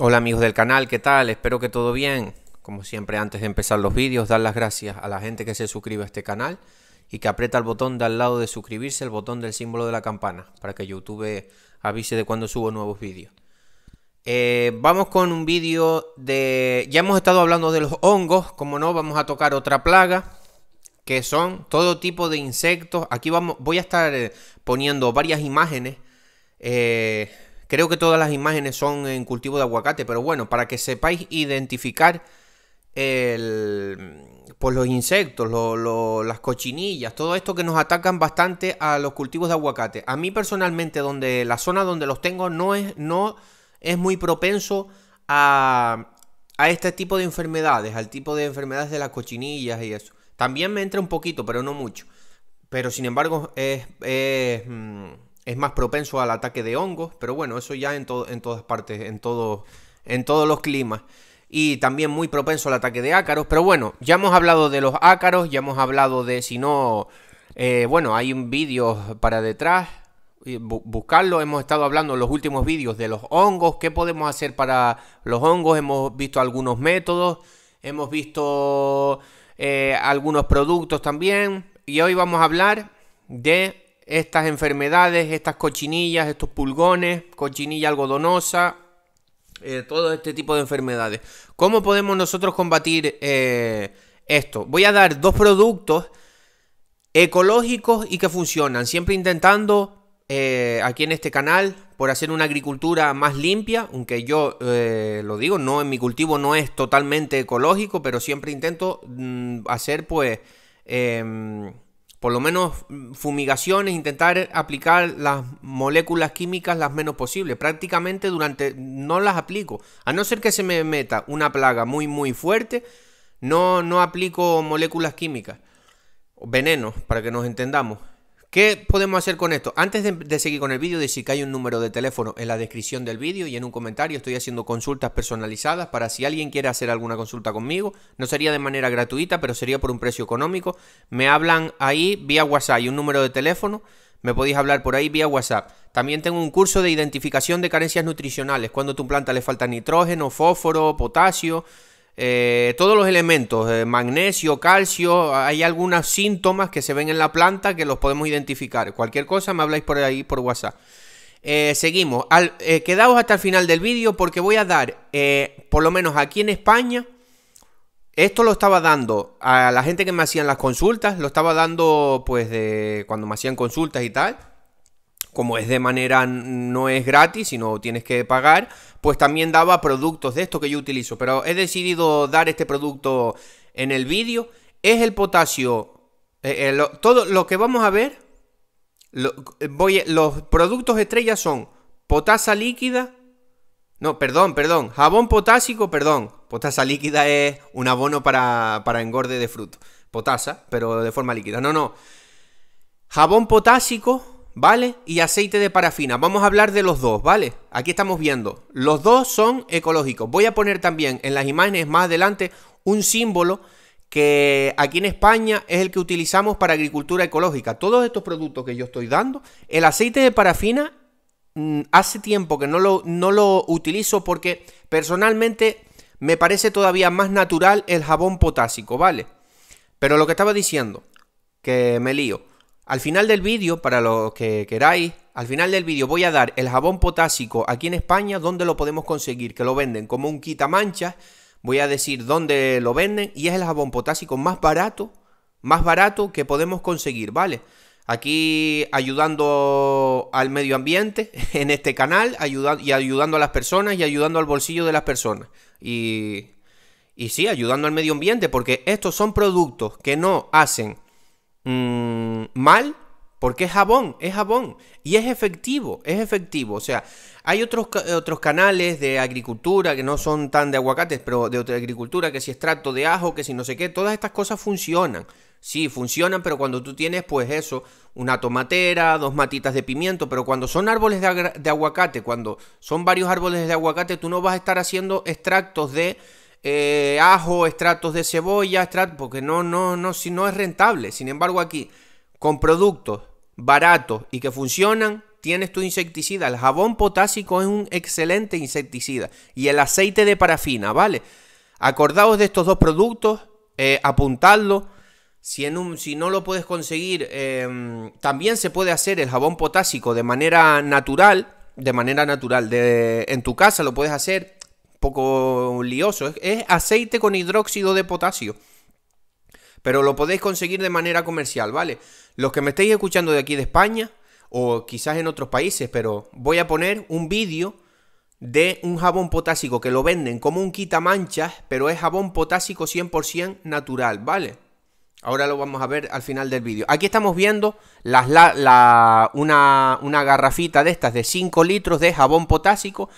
Hola amigos del canal, ¿qué tal? Espero que todo bien. Como siempre, antes de empezar los vídeos, dar las gracias a la gente que se suscribe a este canal y que aprieta el botón de al lado de suscribirse, el botón del símbolo de la campana, para que YouTube avise de cuando subo nuevos vídeos. Eh, vamos con un vídeo de... Ya hemos estado hablando de los hongos, como no, vamos a tocar otra plaga, que son todo tipo de insectos. Aquí vamos, voy a estar eh, poniendo varias imágenes. Eh, Creo que todas las imágenes son en cultivo de aguacate, pero bueno, para que sepáis identificar el, pues los insectos, las cochinillas, todo esto que nos atacan bastante a los cultivos de aguacate. A mí personalmente, donde la zona donde los tengo no es, no es muy propenso a, este tipo de enfermedades, al tipo de enfermedades de las cochinillas y eso. También me entra un poquito, pero no mucho. Pero sin embargo, es, mm, es más propenso al ataque de hongos, pero bueno, eso ya en, en todas partes, en, todo, en todos los climas. Y también muy propenso al ataque de ácaros, pero bueno, ya hemos hablado de los ácaros, ya hemos hablado de si no... Eh, bueno, hay un vídeo para detrás, buscarlo. Hemos estado hablando en los últimos vídeos de los hongos, qué podemos hacer para los hongos. Hemos visto algunos métodos, hemos visto eh, algunos productos también. Y hoy vamos a hablar de estas enfermedades, estas cochinillas, estos pulgones, cochinilla algodonosa, eh, todo este tipo de enfermedades. ¿Cómo podemos nosotros combatir eh, esto? Voy a dar dos productos ecológicos y que funcionan, siempre intentando eh, aquí en este canal por hacer una agricultura más limpia, aunque yo lo digo, no en mi cultivo no es totalmente ecológico, pero siempre intento mm, hacer pues em, por lo menos mm, fumigaciones, intentar aplicar las moléculas químicas las menos posible. Prácticamente durante no las aplico. A no ser que se me meta una plaga muy muy fuerte, no, no aplico moléculas químicas. Venenos, para que nos entendamos. ¿Qué podemos hacer con esto? Antes de, seguir con el vídeo, decir que hay un número de teléfono en la descripción del vídeo y en un comentario estoy haciendo consultas personalizadas para si alguien quiere hacer alguna consulta conmigo. No sería de manera gratuita, pero sería por un precio económico. Me hablan ahí vía WhatsApp, hay un número de teléfono. Me podéis hablar por ahí vía WhatsApp. También tengo un curso de identificación de carencias nutricionales, cuando a tu planta le falta nitrógeno, fósforo, potasio, eh, todos los elementos, eh, magnesio, calcio, hay algunos síntomas que se ven en la planta que los podemos identificar. Cualquier cosa me habláis por ahí por WhatsApp. Eh, seguimos, quedaos hasta el final del vídeo porque voy a dar, por lo menos aquí en España, esto lo estaba dando a la gente que me hacían las consultas, lo estaba dando pues de cuando me hacían consultas y tal como es de manera no es gratis, sino tienes que pagar, pues también daba productos de esto que yo utilizo. Pero he decidido dar este producto en el vídeo. Es el potasio. Eh, eh, todo lo que vamos a ver, eh, voy, los productos estrella son potasa líquida. No, perdón, perdón. Jabón potásico, perdón. Potasa líquida es un abono para, para engorde de fruto. Potasa, pero de forma líquida. No, no. Jabón potásico ¿vale? Y aceite de parafina. Vamos a hablar de los dos, ¿vale? Aquí estamos viendo. Los dos son ecológicos. Voy a poner también en las imágenes más adelante un símbolo que aquí en España es el que utilizamos para agricultura ecológica. Todos estos productos que yo estoy dando, el aceite de parafina mm, hace tiempo que no lo, lo utilizo porque personalmente me parece todavía más natural el jabón potásico, ¿vale? Pero lo que estaba diciendo, que me lío. Al final del vídeo, para los que queráis, al final del vídeo voy a dar el jabón potásico aquí en España, donde lo podemos conseguir, que lo venden como un quitamanchas. Voy a decir dónde lo venden y es el jabón potásico más barato, más barato que podemos conseguir, ¿vale? Aquí ayudando al medio ambiente en este canal ayudando, y ayudando a las personas y ayudando al bolsillo de las personas. Y, y sí, ayudando al medio ambiente porque estos son productos que no hacen Mm, mal, porque es jabón, es jabón. Y es efectivo, es efectivo. O sea, hay otros, otros canales de agricultura que no son tan de aguacates, pero de otra agricultura, que si extracto de ajo, que si no sé qué, todas estas cosas funcionan. Sí, funcionan, pero cuando tú tienes, pues eso, una tomatera, dos matitas de pimiento, pero cuando son árboles de aguacate, cuando son varios árboles de aguacate, tú no vas a estar haciendo extractos de eh, ajo, estratos de cebolla, porque no, no, no, si no es rentable. Sin embargo, aquí, con productos baratos y que funcionan, tienes tu insecticida. El jabón potásico es un excelente insecticida. Y el aceite de parafina, ¿vale? Acordaos de estos dos productos, eh, Si, en si no lo puedes conseguir, em, también se puede hacer el jabón potásico de manera natural. De manera natural, de, en tu casa lo puedes hacer poco lioso. Es, aceite con hidróxido de potasio. Pero lo podéis conseguir de manera comercial, ¿vale? Los que me estéis escuchando de aquí de España, o quizás en otros países, pero voy a poner un vídeo de un jabón potásico que lo venden como un quitamanchas, pero es jabón potásico 100% natural, ¿vale? Ahora lo vamos a ver al final del vídeo. Aquí estamos viendo las, una, una garrafita de estas de 5 litros de jabón potásico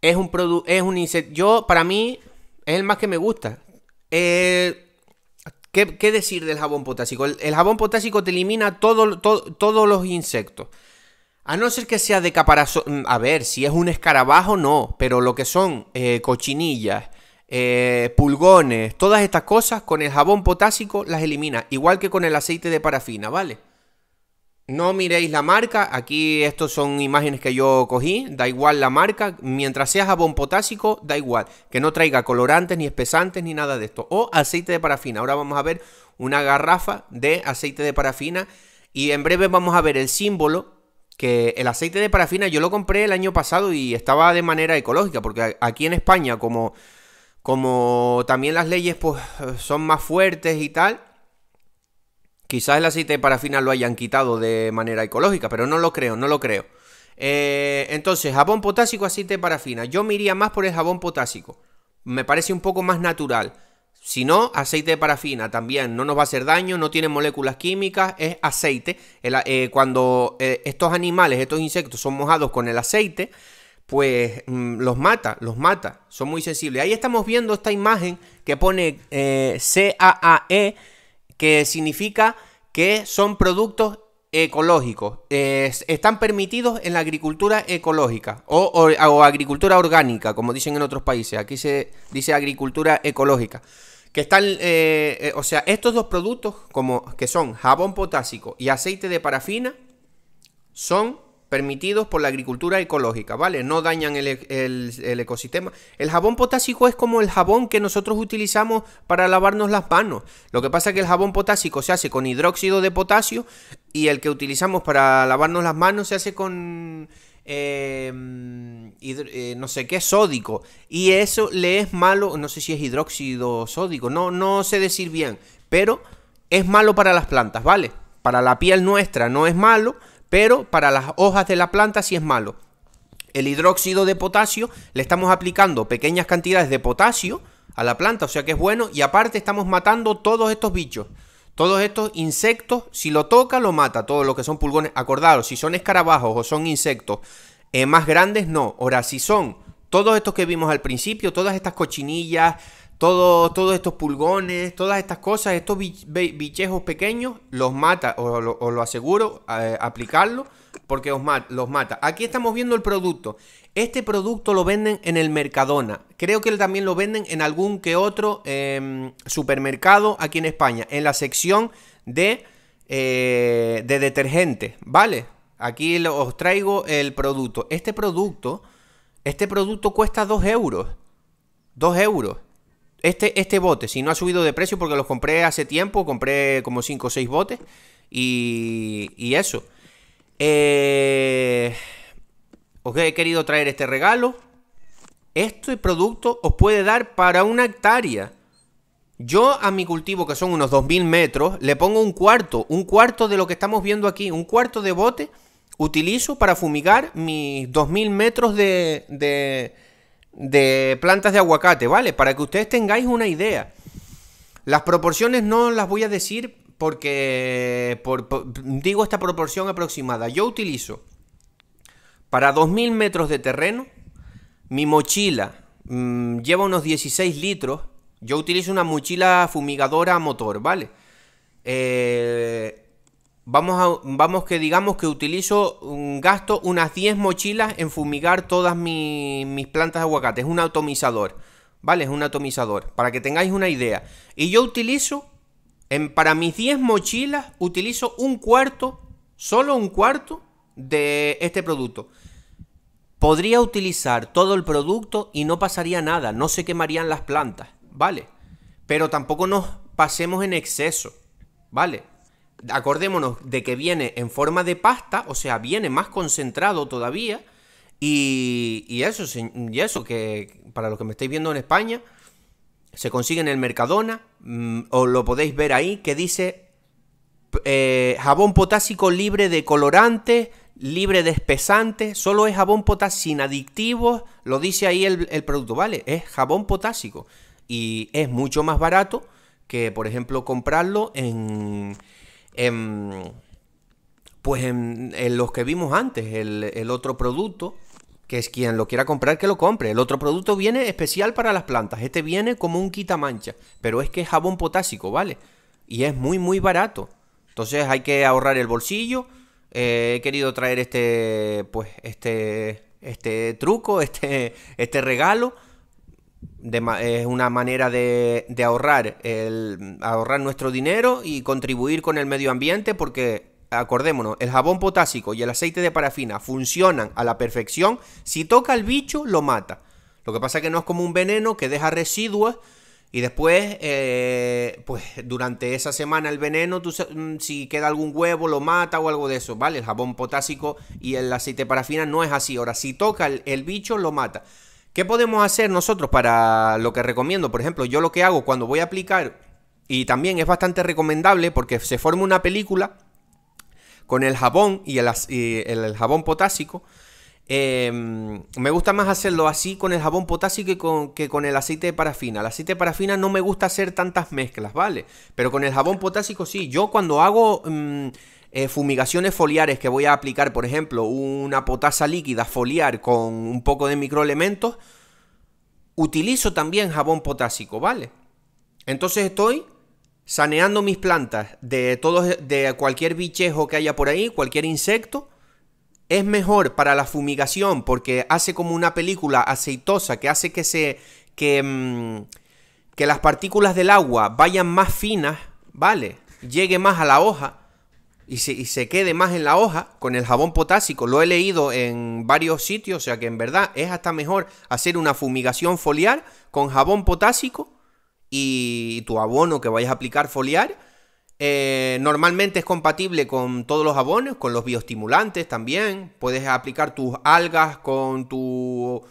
es un producto, es un insecto. Yo, para mí, es el más que me gusta. Eh, ¿qué, decir del jabón potásico? El, jabón potásico te elimina todos los insectos. A no ser que sea de caparazón. A ver, si es un escarabajo, no. Pero lo que son eh, cochinillas, eh, pulgones, todas estas cosas, con el jabón potásico las elimina. Igual que con el aceite de parafina, ¿vale? No miréis la marca, aquí estos son imágenes que yo cogí, da igual la marca, mientras sea jabón potásico, da igual, que no traiga colorantes ni espesantes ni nada de esto. O aceite de parafina, ahora vamos a ver una garrafa de aceite de parafina y en breve vamos a ver el símbolo, que el aceite de parafina yo lo compré el año pasado y estaba de manera ecológica, porque aquí en España como, como también las leyes pues, son más fuertes y tal, Quizás el aceite de parafina lo hayan quitado de manera ecológica, pero no lo creo, no lo creo. Eh, entonces, jabón potásico, aceite de parafina. Yo me iría más por el jabón potásico. Me parece un poco más natural. Si no, aceite de parafina también no nos va a hacer daño, no tiene moléculas químicas, es aceite. Eh, cuando eh, estos animales, estos insectos son mojados con el aceite, pues mm, los mata, los mata, son muy sensibles. Ahí estamos viendo esta imagen que pone CAAE que significa que son productos ecológicos, están permitidos en la agricultura ecológica o, agricultura orgánica, como dicen en otros países, aquí se dice agricultura ecológica, que están, eh, eh, o sea, estos dos productos como que son jabón potásico y aceite de parafina, son permitidos por la agricultura ecológica, ¿vale? No dañan el, ecosistema. El jabón potásico es como el jabón que nosotros utilizamos para lavarnos las manos. Lo que pasa es que el jabón potásico se hace con hidróxido de potasio y el que utilizamos para lavarnos las manos se hace con... Em, eh, no sé qué sódico y eso le es malo no sé si es hidróxido sódico no no sé decir bien pero es malo para las plantas vale para la piel nuestra no es malo pero para las hojas de la planta sí es malo. El hidróxido de potasio le estamos aplicando pequeñas cantidades de potasio a la planta, o sea que es bueno, y aparte estamos matando todos estos bichos. Todos estos insectos, si lo toca, lo mata. Todo lo que son pulgones, acordaros, si son escarabajos o son insectos eh, más grandes, no. Ahora, si son todos estos que vimos al principio, todas estas cochinillas, todo, todos estos pulgones, todas estas cosas, estos bichejos pequeños, los mata, os lo, aseguro, aplicarlo, porque os los mata. Aquí estamos viendo el producto. Este producto lo venden en el Mercadona. Creo que también lo venden en algún que otro em, supermercado aquí en España, en la sección de, eh, de detergente ¿vale? Aquí os traigo el producto. Este producto, este producto cuesta 2 euros. 2 euros. Este, este, bote, si no ha subido de precio porque los compré hace tiempo, compré como 5 o 6 botes y, y eso. Eh, os he querido traer este regalo. Este producto os puede dar para una hectárea. Yo a mi cultivo, que son unos 2.000 metros, le pongo un cuarto, un cuarto de lo que estamos viendo aquí, un cuarto de bote, utilizo para fumigar mis 2.000 metros de de plantas de aguacate, ¿vale? Para que ustedes tengáis una idea. Las proporciones no las voy a decir porque digo esta proporción aproximada. Yo utilizo para 2.000 metros de terreno, mi mochila mm, lleva unos 16 litros. Yo utilizo una mochila fumigadora a motor, ¿vale? Eh, Vamos, a, vamos que digamos que utilizo, un gasto unas 10 mochilas en fumigar todas mis plantas de aguacate. Es un atomizador, ¿vale? Es un atomizador, para que tengáis una idea. Y yo utilizo, en, para mis 10 mochilas, utilizo un cuarto, solo un cuarto de este producto. Podría utilizar todo el producto y no pasaría nada, no se quemarían las plantas, ¿vale? Pero tampoco nos pasemos en exceso, ¿vale? acordémonos de que viene en forma de pasta, o sea, viene más concentrado todavía. Y, eso, y eso que para los que me estáis viendo en España, se consigue en el Mercadona, mm, o lo podéis ver ahí, que dice eh, jabón potásico libre de colorantes, libre de espesantes, solo es jabón potásico sin adictivos, lo dice ahí el producto, ¿vale? Es jabón potásico y es mucho más barato que, por ejemplo, comprarlo en Em, pues em, en, los que vimos antes, el, otro producto, que es quien lo quiera comprar que lo compre. El otro producto viene especial para las plantas, este viene como un quitamancha, pero es que es jabón potásico, ¿vale? Y es muy, muy barato. Entonces hay que ahorrar el bolsillo. Eh, he querido traer este, pues, este, este truco, este, este regalo es una manera de, ahorrar, el, ahorrar nuestro dinero y contribuir con el medio ambiente porque, acordémonos, el jabón potásico y el aceite de parafina funcionan a la perfección. Si toca el bicho, lo mata. Lo que pasa es que no es como un veneno que deja residuos y después, eh, pues durante esa semana el veneno, mm, si queda algún huevo, lo mata o algo de eso, ¿vale? El jabón potásico y el aceite de parafina no es así. Ahora, si toca el bicho, lo mata. ¿Qué podemos hacer nosotros para lo que recomiendo? Por ejemplo, yo lo que hago cuando voy a aplicar, y también es bastante recomendable porque se forma una película con el jabón y el, jabón potásico. Em, me gusta más hacerlo así con el jabón potásico que con, que con, el aceite de parafina. El aceite de parafina no me gusta hacer tantas mezclas, ¿vale? Pero con el jabón potásico sí. Yo cuando hago... Em, eh, fumigaciones foliares que voy a aplicar, por ejemplo, una potasa líquida foliar con un poco de microelementos, utilizo también jabón potásico, ¿vale? Entonces estoy saneando mis plantas de todos de cualquier bichejo que haya por ahí, cualquier insecto. Es mejor para la fumigación porque hace como una película aceitosa que hace que se que, mm, que las partículas del agua vayan más finas, ¿vale? Llegue más a la hoja y se, se quede más en la hoja con el jabón potásico. Lo he leído en varios sitios, o sea que en verdad es hasta mejor hacer una fumigación foliar con jabón potásico y tu abono que vayas a aplicar foliar. Eh, normalmente es compatible con todos los abonos, con los bioestimulantes también. Puedes aplicar tus algas con tu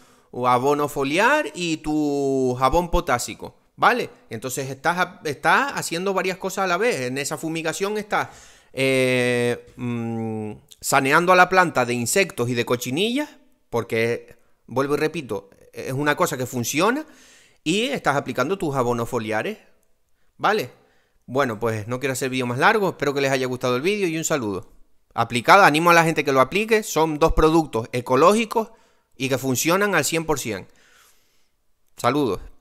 abono foliar y tu jabón potásico, ¿vale? Entonces estás, estás haciendo varias cosas a la vez. En esa fumigación estás eh, mm, saneando a la planta de insectos y de cochinillas, porque, vuelvo y repito, es una cosa que funciona, y estás aplicando tus abonos foliares, ¿vale? Bueno, pues no quiero hacer vídeo más largo, espero que les haya gustado el vídeo y un saludo. Aplicada, animo a la gente que lo aplique, son dos productos ecológicos y que funcionan al 100%. Saludos.